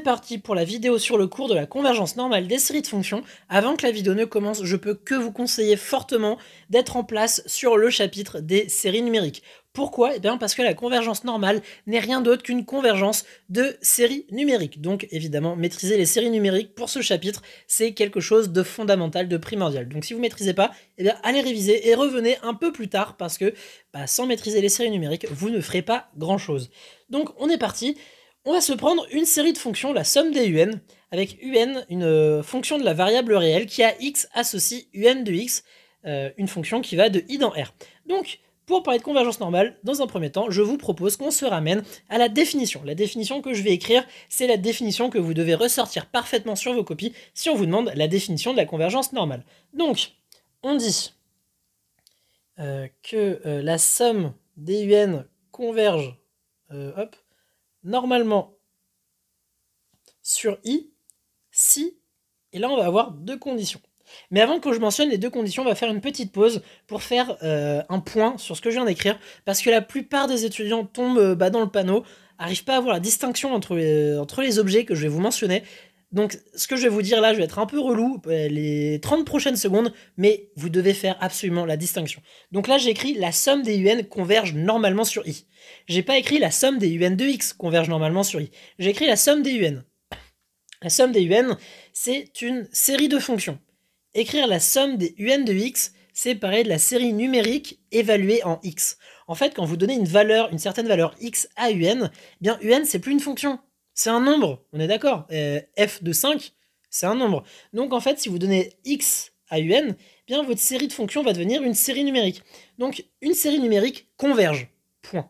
parti pour la vidéo sur le cours de la convergence normale des séries de fonctions. Avant que la vidéo ne commence, je peux que vous conseiller fortement d'être en place sur le chapitre des séries numériques. Pourquoi Eh bien parce que la convergence normale n'est rien d'autre qu'une convergence de séries numériques. Donc évidemment, maîtriser les séries numériques pour ce chapitre, c'est quelque chose de fondamental, de primordial. Donc si vous ne maîtrisez pas, eh bien allez réviser et revenez un peu plus tard parce que bah, sans maîtriser les séries numériques, vous ne ferez pas grand-chose. Donc on est parti on va se prendre une série de fonctions, la somme des un, avec un, une euh, fonction de la variable réelle qui a x associe un de x, euh, une fonction qui va de i dans r. Donc, pour parler de convergence normale, dans un premier temps, je vous propose qu'on se ramène à la définition. La définition que je vais écrire, c'est la définition que vous devez ressortir parfaitement sur vos copies si on vous demande la définition de la convergence normale. Donc, on dit euh, que la somme des un converge hop, normalement sur i si, et là on va avoir deux conditions. Mais avant que je mentionne les deux conditions, on va faire une petite pause pour faire euh, un point sur ce que je viens d'écrire, parce que la plupart des étudiants tombent euh, dans le panneau, arrivent pas à voir la distinction entre, euh, entre les objets que je vais vous mentionner, donc, ce que je vais vous dire là, je vais être un peu relou euh, les 30 prochaines secondes, mais vous devez faire absolument la distinction. Donc là, j'ai écrit la somme des UN converge normalement sur I. J'ai pas écrit la somme des UN de X converge normalement sur I. J'ai écrit la somme des UN. La somme des UN, c'est une série de fonctions. Écrire la somme des UN de X, c'est pareil de la série numérique évaluée en X. En fait, quand vous donnez une valeur, une certaine valeur X à UN, eh bien UN, c'est plus une fonction, c'est un nombre, on est d'accord. Euh, f de 5, c'est un nombre. Donc en fait, si vous donnez x à un, eh bien votre série de fonctions va devenir une série numérique. Donc une série numérique converge. Point.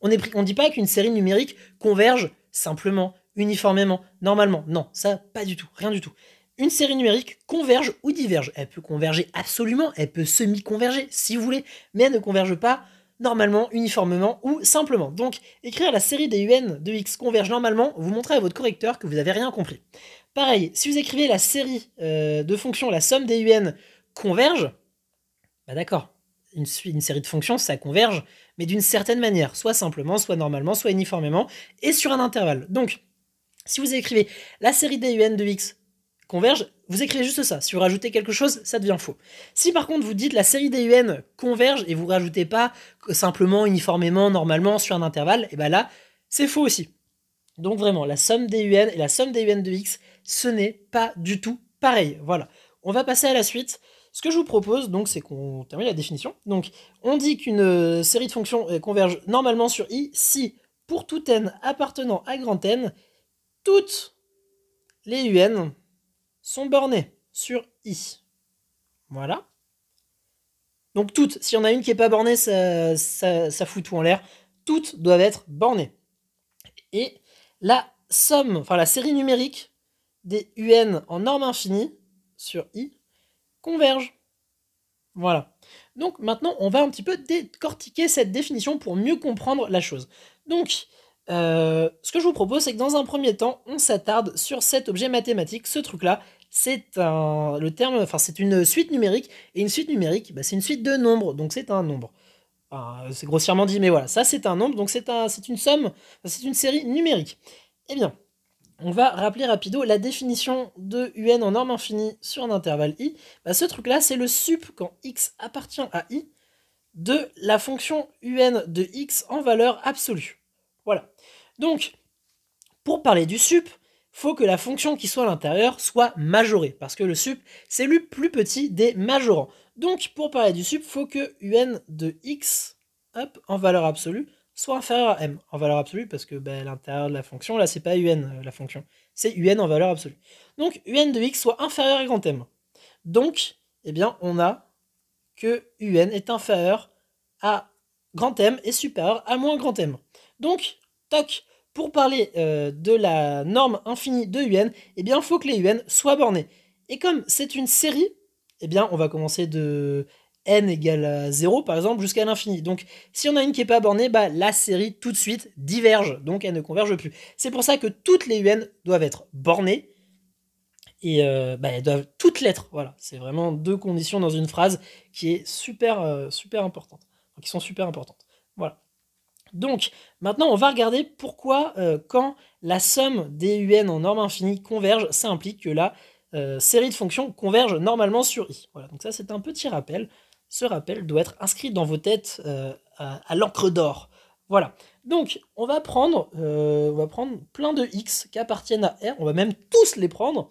On ne dit pas qu'une série numérique converge simplement, uniformément, normalement. Non, ça, pas du tout, rien du tout. Une série numérique converge ou diverge. Elle peut converger absolument, elle peut semi-converger si vous voulez, mais elle ne converge pas normalement, uniformément ou simplement. Donc, écrire la série des UN de x converge normalement vous montrez à votre correcteur que vous n'avez rien compris. Pareil, si vous écrivez la série euh, de fonctions, la somme des UN converge, bah d'accord, une, une, série de fonctions, ça converge, mais d'une certaine manière, soit simplement, soit normalement, soit uniformément, et sur un intervalle. Donc, si vous écrivez la série des UN de x converge, vous écrivez juste ça. Si vous rajoutez quelque chose, ça devient faux. Si par contre vous dites la série des UN converge et vous rajoutez pas simplement, uniformément, normalement, sur un intervalle, et eh bien là, c'est faux aussi. Donc vraiment, la somme des UN et la somme des UN de X, ce n'est pas du tout pareil. Voilà. On va passer à la suite. Ce que je vous propose, donc, c'est qu'on termine la définition. Donc, on dit qu'une euh, série de fonctions euh, converge normalement sur I si, pour tout n appartenant à grand n, toutes les UN sont bornées sur i. Voilà. Donc toutes, si on a une qui n'est pas bornée, ça, fout tout en l'air. Toutes doivent être bornées. Et la somme, enfin la série numérique des UN en norme infinie sur i converge. Voilà. Donc maintenant, on va un petit peu décortiquer cette définition pour mieux comprendre la chose. Donc, euh, ce que je vous propose, c'est que dans un premier temps, on s'attarde sur cet objet mathématique, ce truc-là, c'est un le terme, enfin c'est une suite numérique et une suite numérique, bah, c'est une suite de nombres, donc c'est un nombre. Euh, c'est grossièrement dit, mais voilà, ça c'est un nombre, donc c'est un, c'est une somme, c'est une série numérique. Eh bien, on va rappeler rapidement la définition de un en norme infinie sur un intervalle i. Bah, ce truc-là, c'est le sup quand x appartient à i de la fonction un de x en valeur absolue. Voilà. Donc, pour parler du sup, faut que la fonction qui soit à l'intérieur soit majorée, parce que le sup, c'est le plus petit des majorants. Donc, pour parler du sup, faut que un de x, hop, en valeur absolue, soit inférieur à m, en valeur absolue, parce que ben, l'intérieur de la fonction, là, c'est pas un, euh, la fonction, c'est un en valeur absolue. Donc, un de x soit inférieur à grand m. Donc, eh bien, on a que un est inférieur à grand m et supérieur à moins grand m. Donc, toc, pour parler euh, de la norme infinie de UN, eh bien, il faut que les UN soient bornés. Et comme c'est une série, eh bien, on va commencer de n égale à 0, par exemple, jusqu'à l'infini. Donc, si on a une qui n'est pas bornée, bah, la série, tout de suite, diverge. Donc, elle ne converge plus. C'est pour ça que toutes les UN doivent être bornées. Et euh, bah, elles doivent toutes l'être. Voilà, c'est vraiment deux conditions dans une phrase qui est super, euh, super importante. qui sont super importantes. Voilà. Donc, maintenant, on va regarder pourquoi, euh, quand la somme des UN en norme infinie converge, ça implique que la euh, série de fonctions converge normalement sur i. Voilà, donc ça, c'est un petit rappel. Ce rappel doit être inscrit dans vos têtes euh, à, l'encre d'or. Voilà. Donc, on va, prendre, on va prendre plein de x qui appartiennent à R. On va même tous les prendre.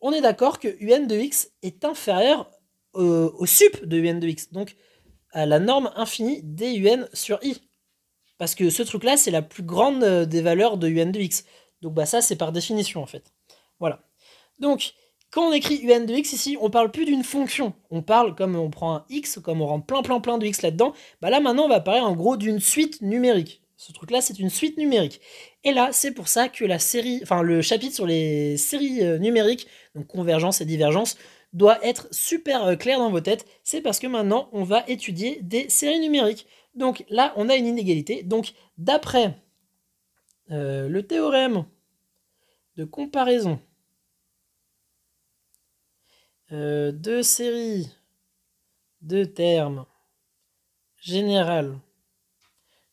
On est d'accord que UN de x est inférieur au, au sup de UN de x, donc à la norme infinie des UN sur i. Parce que ce truc-là, c'est la plus grande euh, des valeurs de UN de X. Donc bah ça, c'est par définition en fait. Voilà. Donc, quand on écrit UN de X ici, on parle plus d'une fonction. On parle, comme on prend un X, comme on rentre plein plein plein de X là-dedans, bah là maintenant on va parler en gros d'une suite numérique. Ce truc-là, c'est une suite numérique. Et là, c'est pour ça que la série, enfin le chapitre sur les séries euh, numériques, donc convergence et divergence, doit être super euh, clair dans vos têtes. C'est parce que maintenant, on va étudier des séries numériques. Donc là, on a une inégalité. Donc d'après euh, le théorème de comparaison euh, de séries de termes généraux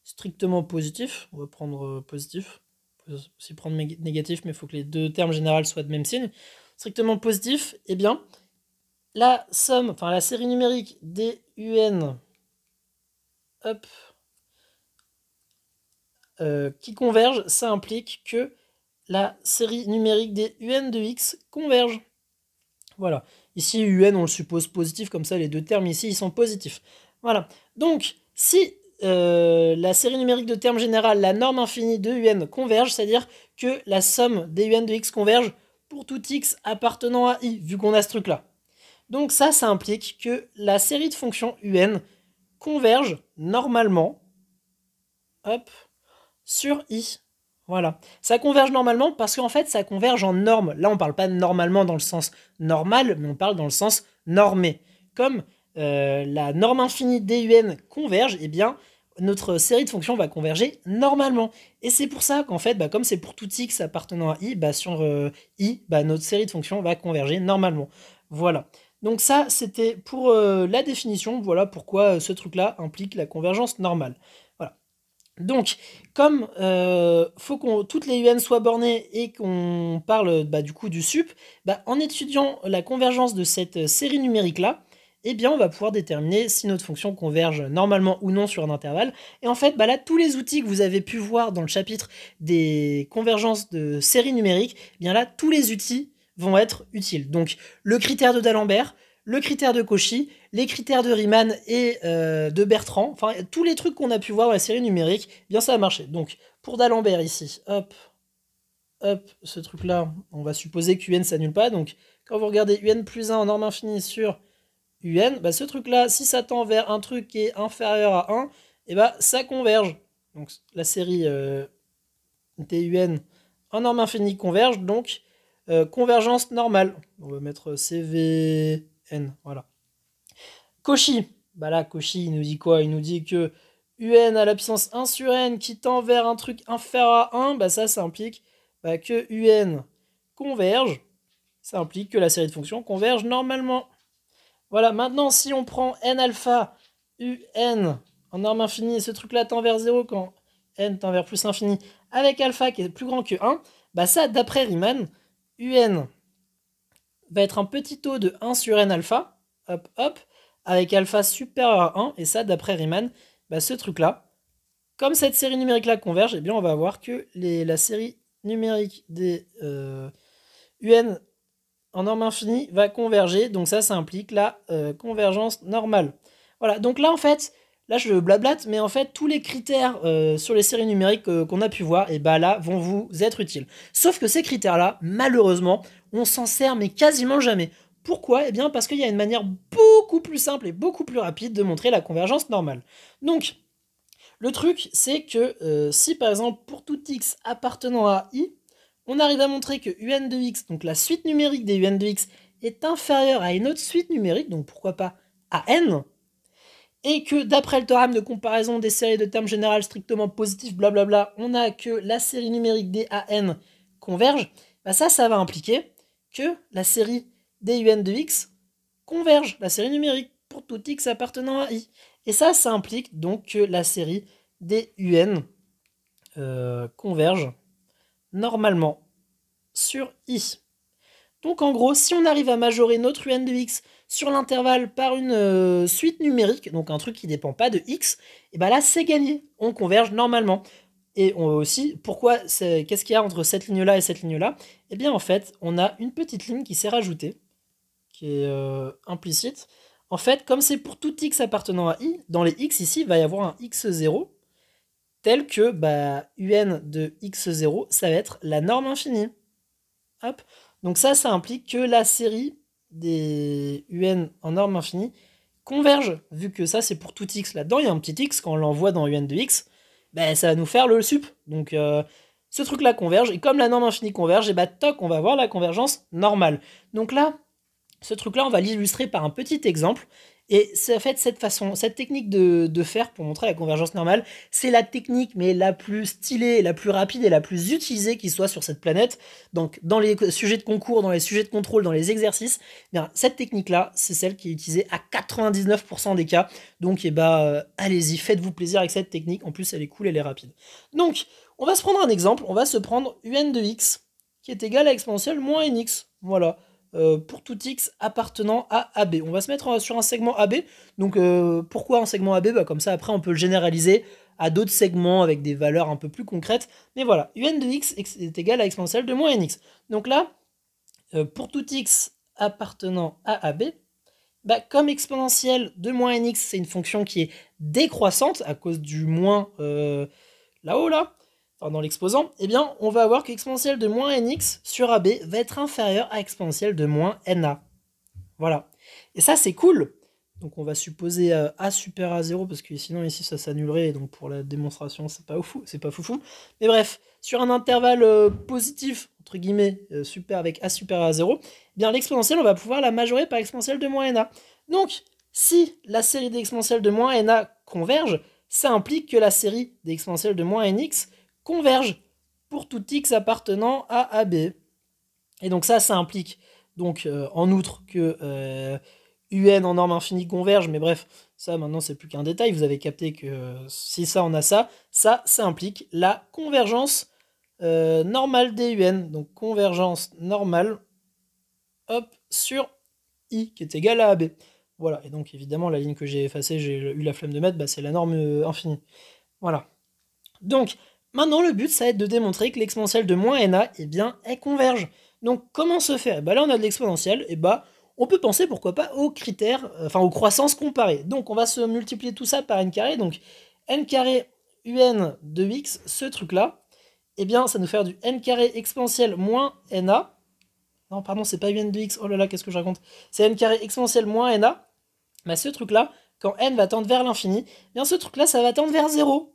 strictement positifs, on va prendre euh, positif, on peut aussi prendre négatif, mais il faut que les deux termes généraux soient de même signe, strictement positif, eh bien, la somme, enfin la série numérique des UN euh, qui converge, ça implique que la série numérique des UN de X converge. Voilà. Ici, UN, on le suppose positif, comme ça, les deux termes ici, ils sont positifs. Voilà. Donc, si euh, la série numérique de termes général, la norme infinie de UN converge, c'est-à-dire que la somme des UN de X converge pour tout X appartenant à I, vu qu'on a ce truc-là. Donc ça, ça implique que la série de fonctions UN converge normalement sur I. Voilà. Ça converge normalement parce qu'en fait, ça converge en norme. Là, on ne parle pas normalement dans le sens normal, mais on parle dans le sens normé. Comme euh, la norme infinie DUN converge, eh bien, notre série de fonctions va converger normalement. Et c'est pour ça qu'en fait, bah, comme c'est pour tout x appartenant à i, bah, sur euh, i, bah, notre série de fonctions va converger normalement. Voilà. Donc ça, c'était pour euh, la définition. Voilà pourquoi euh, ce truc-là implique la convergence normale. Voilà. Donc, comme euh, faut qu'on toutes les UN soient bornées et qu'on parle bah, du coup du sup, bah, en étudiant la convergence de cette série numérique-là, eh bien, on va pouvoir déterminer si notre fonction converge normalement ou non sur un intervalle. Et en fait, bah, là, tous les outils que vous avez pu voir dans le chapitre des convergences de séries numériques, eh bien là, tous les outils vont être utiles. Donc le critère de D'Alembert, le critère de Cauchy, les critères de Riemann et euh, de Bertrand, enfin tous les trucs qu'on a pu voir dans la série numérique, eh bien ça a marché. Donc pour D'Alembert ici, hop, hop, ce truc-là, on va supposer que qu'UN s'annule pas. Donc quand vous regardez UN plus 1 en norme infinie sur UN, bah, ce truc-là, si ça tend vers un truc qui est inférieur à 1, et eh bah, ça converge. Donc la série euh, TUN en norme infinie converge, donc euh, convergence normale. On va mettre euh, CVN. Voilà. Cauchy. Bah là, Cauchy, il nous dit quoi Il nous dit que UN à la puissance 1 sur n qui tend vers un truc inférieur à 1, bah ça, ça implique bah, que UN converge. Ça implique que la série de fonctions converge normalement. Voilà, maintenant, si on prend n alpha, UN en norme infinie, et ce truc-là tend vers 0 quand n tend vers plus infini, avec alpha qui est plus grand que 1, bah ça, d'après Riemann, UN va être un petit taux de 1 sur n alpha, hop hop, avec alpha supérieur à 1, et ça d'après Riemann, bah, ce truc-là, comme cette série numérique-là converge, et eh bien on va voir que la série numérique des UN euh, en norme infinie va converger, donc ça, ça implique la euh, convergence normale. Voilà, donc là en fait, Là, je blablate, mais en fait, tous les critères euh, sur les séries numériques euh, qu'on a pu voir, et eh bah ben, là, vont vous être utiles. Sauf que ces critères-là, malheureusement, on s'en sert mais quasiment jamais. Pourquoi Eh bien, parce qu'il y a une manière beaucoup plus simple et beaucoup plus rapide de montrer la convergence normale. Donc, le truc, c'est que euh, si par exemple, pour tout x appartenant à i, on arrive à montrer que un de x, donc la suite numérique des un de x, est inférieure à une autre suite numérique, donc pourquoi pas à n, et que d'après le théorème de comparaison des séries de termes générales strictement positifs, blablabla, on a que la série numérique des n converge, bah ça, ça va impliquer que la série des UN de X converge, la série numérique pour tout X appartenant à I. Et ça, ça implique donc que la série des UN euh, converge normalement sur I. Donc en gros, si on arrive à majorer notre un de x sur l'intervalle par une euh, suite numérique, donc un truc qui ne dépend pas de x, et bien là c'est gagné, on converge normalement. Et on aussi, pourquoi, qu'est-ce qu'il y a entre cette ligne-là et cette ligne-là Eh bien en fait, on a une petite ligne qui s'est rajoutée, qui est euh, implicite. En fait, comme c'est pour tout x appartenant à i, dans les x ici, il va y avoir un x0, tel que bah, un de x0, ça va être la norme infinie. Hop donc ça, ça implique que la série des UN en norme infinie converge, vu que ça c'est pour tout x là-dedans, il y a un petit x, quand on l'envoie dans UN de x, ben, ça va nous faire le sup. Donc euh, ce truc-là converge, et comme la norme infinie converge, et eh ben, toc, on va avoir la convergence normale. Donc là, ce truc-là, on va l'illustrer par un petit exemple, et c'est en fait cette façon, cette technique de, faire pour montrer la convergence normale, c'est la technique mais la plus stylée, la plus rapide et la plus utilisée qui soit sur cette planète. Donc dans les sujets de concours, dans les sujets de contrôle, dans les exercices, eh bien, cette technique-là, c'est celle qui est utilisée à 99% des cas. Donc et eh ben, euh, allez-y, faites-vous plaisir avec cette technique. En plus, elle est cool, elle est rapide. Donc on va se prendre un exemple, on va se prendre un de x qui est égal à exponentielle moins nx. Voilà. Euh, pour tout x appartenant à AB. On va se mettre euh, sur un segment AB. Donc euh, pourquoi un segment AB bah, Comme ça, après, on peut le généraliser à d'autres segments avec des valeurs un peu plus concrètes. Mais voilà, un de x est égal à exponentielle de moins nx. Donc là, pour tout x appartenant à AB, bah, comme exponentielle de moins nx, c'est une fonction qui est décroissante à cause du moins là, dans l'exposant, eh bien, on va avoir l'exponentielle de moins nx sur ab va être inférieure à exponentielle de moins na. Voilà. Et ça, c'est cool. Donc on va supposer euh, a super à 0, parce que sinon ici ça s'annulerait, donc pour la démonstration c'est pas fou, c'est pas foufou. Mais bref, sur un intervalle euh, positif, entre guillemets, euh, super avec a super à 0, eh bien l'exponentielle, on va pouvoir la majorer par l'exponentielle de moins na. Donc, si la série d'exponentielles de moins na converge, ça implique que la série d'exponentielles de moins nx converge pour tout x appartenant à AB. Et donc ça, ça implique donc euh, en outre que UN euh, en norme infinie converge, mais bref, ça maintenant c'est plus qu'un détail, vous avez capté que euh, si ça on a ça, ça, ça implique la convergence normale des UN, donc convergence normale, hop, sur I, qui est égal à AB. Voilà, et donc évidemment la ligne que j'ai effacée, j'ai eu la flemme de mettre, bah, c'est la norme infinie. Voilà. Donc, Maintenant, le but, ça va être de démontrer que l'exponentielle de moins na, eh bien, elle converge. Donc, comment se faire bah, Là, on a de l'exponentielle, et eh bah, ben, on peut penser, pourquoi pas, aux critères, euh, enfin, aux croissances comparées. Donc, on va se multiplier tout ça par n carré. Donc, n carré un de x, ce truc-là, eh bien, ça nous faire du n carré exponentielle moins na. Non, pardon, c'est pas un de x, oh là là, qu'est-ce que je raconte C'est n carré exponentielle moins na. Mais bah, ce truc-là, quand n va tendre vers l'infini, eh bien ce truc-là, ça va tendre vers 0.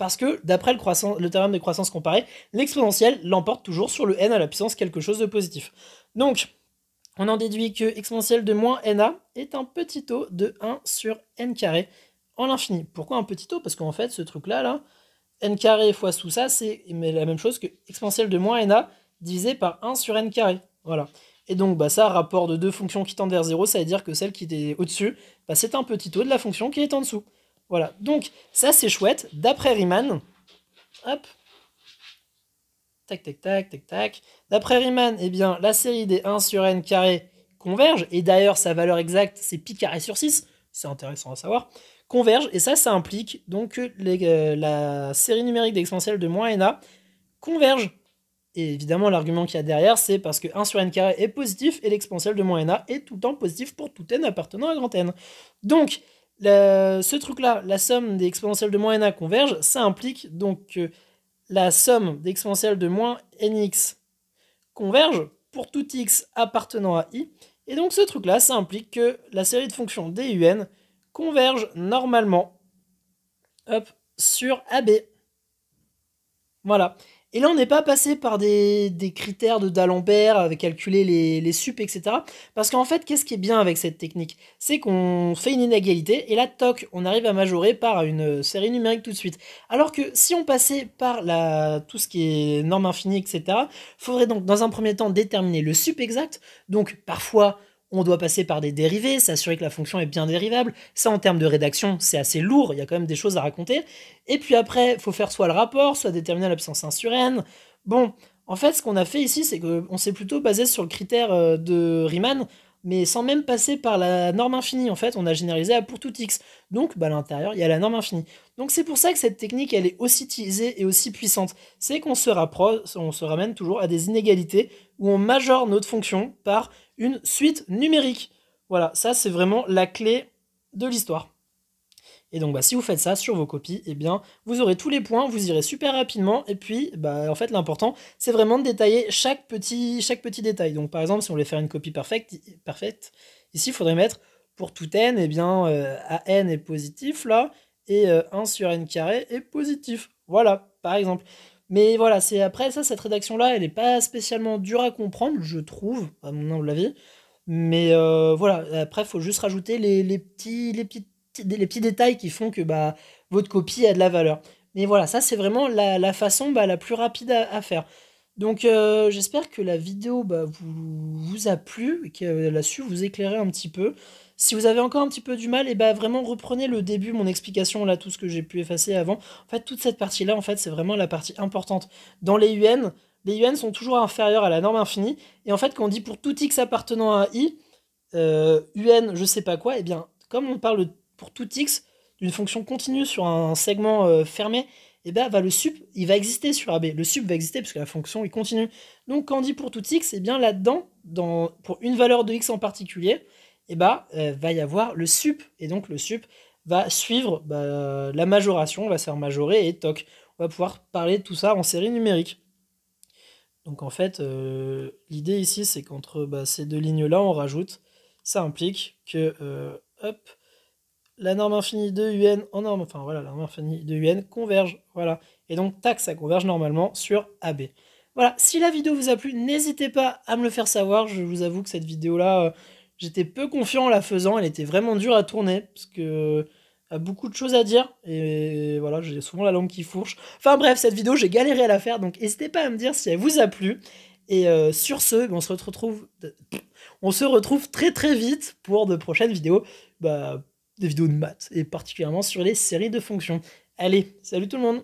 Parce que, d'après le, théorème de croissance comparée, l'exponentielle l'emporte toujours sur le n à la puissance quelque chose de positif. Donc, on en déduit que exponentielle de moins na est un petit taux de 1 sur n carré en l'infini. Pourquoi un petit taux Parce qu'en fait, ce truc-là, là, n carré fois tout ça, c'est la même chose que exponentielle de moins na divisé par 1 sur n carré. Voilà. Et donc, bah, ça, rapport de deux fonctions qui tendent vers 0, ça veut dire que celle qui est au-dessus, bah, c'est un petit taux de la fonction qui est en dessous. Voilà, donc ça c'est chouette. D'après Riemann, hop, tac, tac, tac, tac, tac. D'après Riemann, eh bien, la série des 1 sur n carré converge, et d'ailleurs sa valeur exacte c'est pi carré sur 6, c'est intéressant à savoir, converge, et ça, ça implique donc que euh, la série numérique d'exponentielle de moins a converge. Et évidemment, l'argument qu'il y a derrière, c'est parce que 1 sur n carré est positif et l'exponentielle de moins a est tout le temps positif pour tout n appartenant à grand n. Donc, ce truc-là, la somme des exponentielles de moins n converge, ça implique donc que la somme des exponentielles de moins nx converge pour tout x appartenant à i. Et donc ce truc-là, ça implique que la série de fonctions dun converge normalement hop, sur AB. Voilà. Et là, on n'est pas passé par des, critères de D'Alembert, avec euh, calculer les, les sup, etc. Parce qu'en fait, qu'est-ce qui est bien avec cette technique C'est qu'on fait une inégalité, et là, toc, on arrive à majorer par une euh, série numérique tout de suite. Alors que si on passait par la, tout ce qui est norme infinie, etc., faudrait donc, dans un premier temps, déterminer le sup exact. Donc, parfois, on doit passer par des dérivés, s'assurer que la fonction est bien dérivable. Ça, en termes de rédaction, c'est assez lourd, il y a quand même des choses à raconter. Et puis après, il faut faire soit le rapport, soit déterminer l'absence 1 Bon, en fait, ce qu'on a fait ici, c'est qu'on s'est plutôt basé sur le critère euh, de Riemann, mais sans même passer par la norme infinie. En fait, on a généralisé à pour tout x. Donc, bah, à l'intérieur, il y a la norme infinie. Donc c'est pour ça que cette technique, elle est aussi utilisée et aussi puissante. C'est qu'on se, rapproche, on se ramène toujours à des inégalités où on majore notre fonction par une suite numérique. Voilà, ça c'est vraiment la clé de l'histoire. Et donc bah, si vous faites ça sur vos copies, et eh bien vous aurez tous les points, vous irez super rapidement, et puis bah, en fait l'important c'est vraiment de détailler chaque petit, chaque petit détail. Donc par exemple si on voulait faire une copie parfaite, parfaite ici il faudrait mettre pour tout n, et eh bien euh, à n est positif là, et 1 euh, sur n carré est positif. Voilà, par exemple. Mais voilà, c'est après ça, cette rédaction-là, elle n'est pas spécialement dure à comprendre, je trouve, à mon humble avis. Mais euh, voilà, après, il faut juste rajouter les, petits, les, les petits détails qui font que bah, votre copie a de la valeur. Mais voilà, ça, c'est vraiment la, façon bah, la plus rapide à faire. Donc euh, j'espère que la vidéo bah, vous, a plu et qu'elle a su vous éclairer un petit peu. Si vous avez encore un petit peu du mal, et eh bah vraiment reprenez le début, mon explication là, tout ce que j'ai pu effacer avant. En fait, toute cette partie-là, en fait, c'est vraiment la partie importante. Dans les UN, les UN sont toujours inférieurs à la norme infinie. Et en fait, quand on dit pour tout x appartenant à i, un euh, je sais pas quoi, et eh bien comme on parle pour tout x d'une fonction continue sur un segment euh, fermé, et eh ben, va le sup, il va exister sur AB. Le sup va exister parce que la fonction est continue. Donc quand on dit pour tout x, c'est eh bien là-dedans, dans, pour une valeur de x en particulier, et eh ben, euh, va y avoir le sup. Et donc le sup va suivre bah, la majoration, va se faire majorer et toc. On va pouvoir parler de tout ça en série numérique. Donc en fait, euh, l'idée ici, c'est qu'entre bah, ces deux lignes-là, on rajoute, ça implique que, euh, hop, la norme infinie de UN en norme, enfin voilà, la norme infinie de UN converge, voilà. Et donc tac, ça converge normalement sur AB. Voilà, si la vidéo vous a plu, n'hésitez pas à me le faire savoir. Je vous avoue que cette vidéo-là, euh, j'étais peu confiant en la faisant. Elle était vraiment dure à tourner parce que euh, a beaucoup de choses à dire. Et voilà, j'ai souvent la langue qui fourche. Enfin bref, cette vidéo, j'ai galéré à la faire. Donc n'hésitez pas à me dire si elle vous a plu. Et euh, sur ce, ben, on se retrouve, on se retrouve très très vite pour de prochaines vidéos. Bah, des vidéos de maths, et particulièrement sur les séries de fonctions. Allez, salut tout le monde